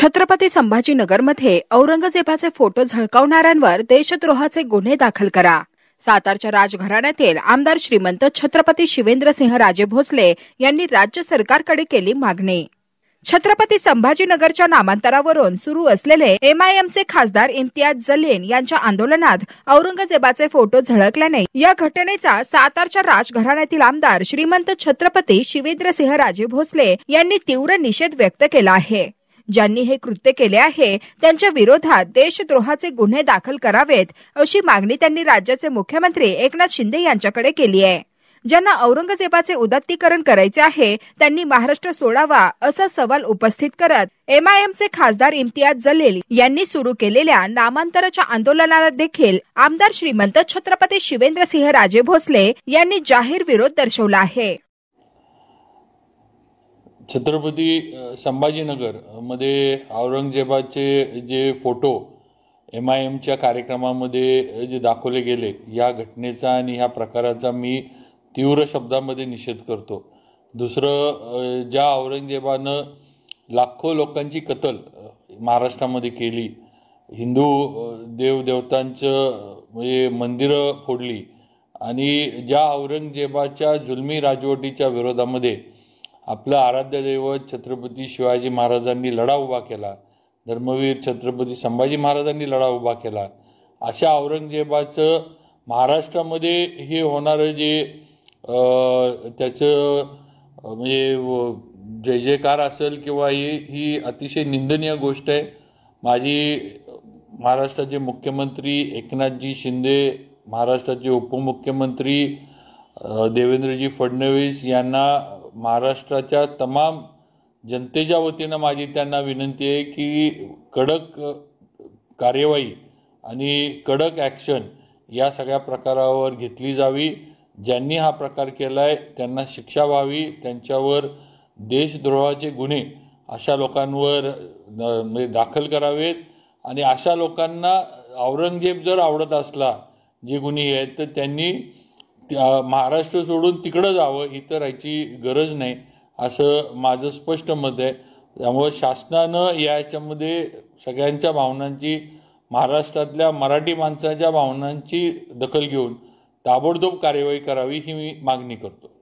Chhatrapati संभाजीनगरमध्ये औरंगजेबाचे photo झळकावणाऱ्यांवर देशद्रोहाचे गुन्हे दाखल करा सातारच्या राजघराण्यातील आमदार श्रीमंत छत्रपती शिवेंद्रसिंह राजे भोसले यांनी राज्य सरकारकडे केली मागणी छत्रपती संभाजीनगरच्या नामांतरावरून सुरू असलेले एमआयएमचे खासदार इम्तियाज जलीन यांच्या आंदोलनात औरंगजेबाचे फोटो झळकल्याने या घटनेचा सातारच्या राजघराण्यातील आमदार श्रीमंत छत्रपती शिवेंद्रसिंह राजे भोसले यांनी तीव्र निषेध व्यक्त केला आहे ज्यांनी हे कृत्य केले आहे त्यांच्या विरोधात देशद्रोहाचे गुन्हे दाखल करावेत अशी मागणी त्यांनी राज्याचे मुख्यमंत्री एकनाथ शिंदे यांच्याकडे केली आहे ज्यांना औरंगजेबाचे उदात्तीकरण करायचे आहे त्यांनी महाराष्ट्र सोडावा असा सवाल उपस्थित करत एमआयएमचे खासदार इम्तियाज जलील यांनी सुरू केलेल्या नामांतराच्या आंदोलनाला देखील आमदार श्रीमंत छत्रपती शिवेंद्रसिंह राजे भोसले यांनी जाहीर विरोध दर्शवला आहे छत्रपती संभाजीनगर मध्ये औरंगजेबाचे जे फोटो एम आय एमच्या कार्यक्रमामध्ये जे दाखवले गेले या घटनेचा आणि ह्या प्रकाराचा मी तीव्र शब्दामध्ये निषेध करतो दुसरं ज्या औरंगजेबानं लाखो लोकांची कतल महाराष्ट्रामध्ये केली हिंदू देवदेवतांचं म्हणजे मंदिरं फोडली आणि ज्या औरंगजेबाच्या जुलमी राजवटीच्या विरोधामध्ये आपलं आराध्य दैवत छत्रपती शिवाजी महाराजांनी लढा उभा केला धर्मवीर छत्रपती संभाजी महाराजांनी लढा उभा केला अशा औरंगजेबाचं महाराष्ट्रामध्ये हे होणारं जे त्याचं म्हणजे जय जयकार असेल किंवा ही ही अतिशय निंदनीय गोष्ट आहे माझी महाराष्ट्राचे मुख्यमंत्री एकनाथजी शिंदे महाराष्ट्राचे उपमुख्यमंत्री देवेंद्रजी फडणवीस यांना महाराष्ट्राच्या तमाम जनतेच्या वतीनं माझी त्यांना विनंती आहे की कडक कार्यवाही आणि कडक ॲक्शन या सगळ्या प्रकारावर घेतली जावी ज्यांनी हा प्रकार केला आहे त्यांना शिक्षा व्हावी त्यांच्यावर देशद्रोहाचे गुन्हे अशा लोकांवर म्हणजे दाखल करावेत आणि अशा लोकांना औरंगजेब जर आवडत असला जे गुन्हे आहेत तर त्यांनी महाराष्ट्र सोडून तिकडं जावं इथं राहायची गरज नाही असं माझं स्पष्ट मत आहे त्यामुळे शासनानं याच्यामध्ये सगळ्यांच्या भावनांची महाराष्ट्रातल्या मराठी माणसाच्या भावनांची दखल घेऊन ताबडतोब कार्यवाही करावी ही मी मागणी करतो